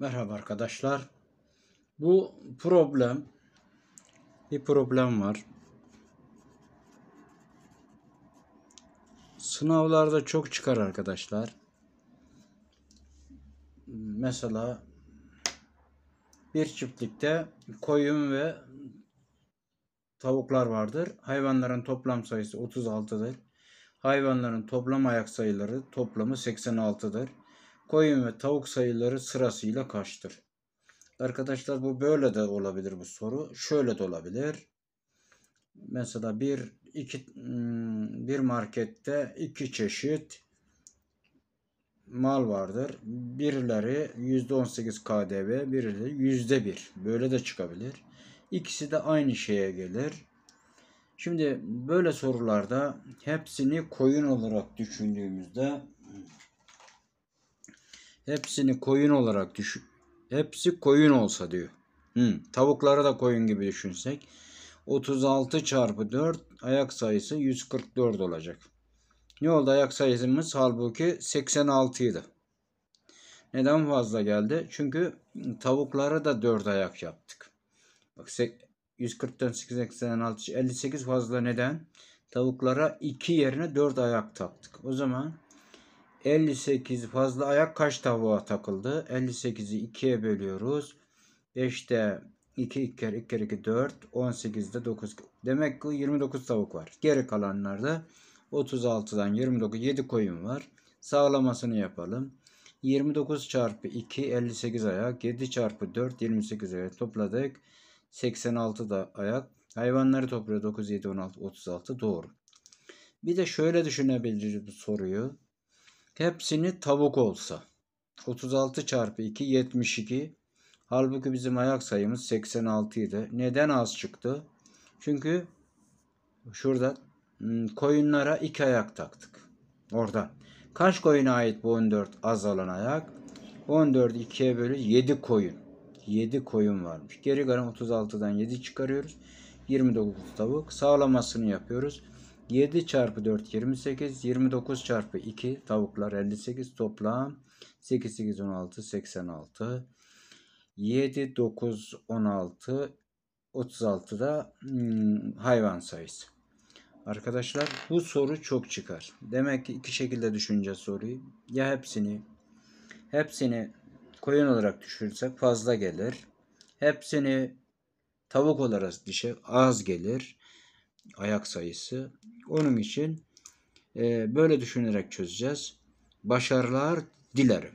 Merhaba arkadaşlar. Bu problem bir problem var. Sınavlarda çok çıkar arkadaşlar. Mesela bir çiftlikte koyun ve tavuklar vardır. Hayvanların toplam sayısı 36'dır. Hayvanların toplam ayak sayıları toplamı 86'dır. Koyun ve tavuk sayıları sırasıyla kaçtır? Arkadaşlar bu böyle de olabilir bu soru. Şöyle de olabilir. Mesela bir iki hmm, bir markette iki çeşit mal vardır. Birileri %18 KDV, birileri %1. Böyle de çıkabilir. İkisi de aynı şeye gelir. Şimdi böyle sorularda hepsini koyun olarak düşündüğümüzde Hepsini koyun olarak düşün. Hepsi koyun olsa diyor. Hı, tavukları da koyun gibi düşünsek. 36 çarpı 4 ayak sayısı 144 olacak. Ne oldu ayak sayısımız? Halbuki 86 idi. Neden fazla geldi? Çünkü tavukları da 4 ayak yaptık. Bak 140'tan 86 58 fazla neden? Tavuklara 2 yerine 4 ayak taktık. O zaman 58 fazla ayak kaç tavuğa takıldı? 58'i 2'ye bölüyoruz. 5'te 2 2 kere 2 kere 2 4 18'de 9 demek ki 29 tavuk var. Geri kalanlarda 36'dan 29 7 koyun var. Sağlamasını yapalım. 29 çarpı 2 58 ayak 7 çarpı 4 28 ayak topladık. 86 da ayak. Hayvanları topluyor 9 7 16 36 doğru. Bir de şöyle düşünebiliriz bu soruyu. Hepsini tavuk olsa. 36 çarpı 2 72. Halbuki bizim ayak sayımız 86 idi. Neden az çıktı? Çünkü şurada hmm, koyunlara iki ayak taktık. Orada. Kaç koyuna ait bu 14 azalan ayak? 14 2'ye bölü 7 koyun. 7 koyun varmış. Geri kalan 36'dan 7 çıkarıyoruz. 29 tavuk. Sağlamasını yapıyoruz. 7 çarpı 4 28 29 çarpı 2 tavuklar 58 toplam 8 8 16 86 7 9 16 36 da hmm, hayvan sayısı. Arkadaşlar bu soru çok çıkar. Demek ki iki şekilde düşüneceğiz soruyu. Ya hepsini hepsini koyun olarak düşürsek fazla gelir. Hepsini tavuk olarak dişe az gelir. Ayak sayısı onun için e, böyle düşünerek çözeceğiz. Başarılar dilerim.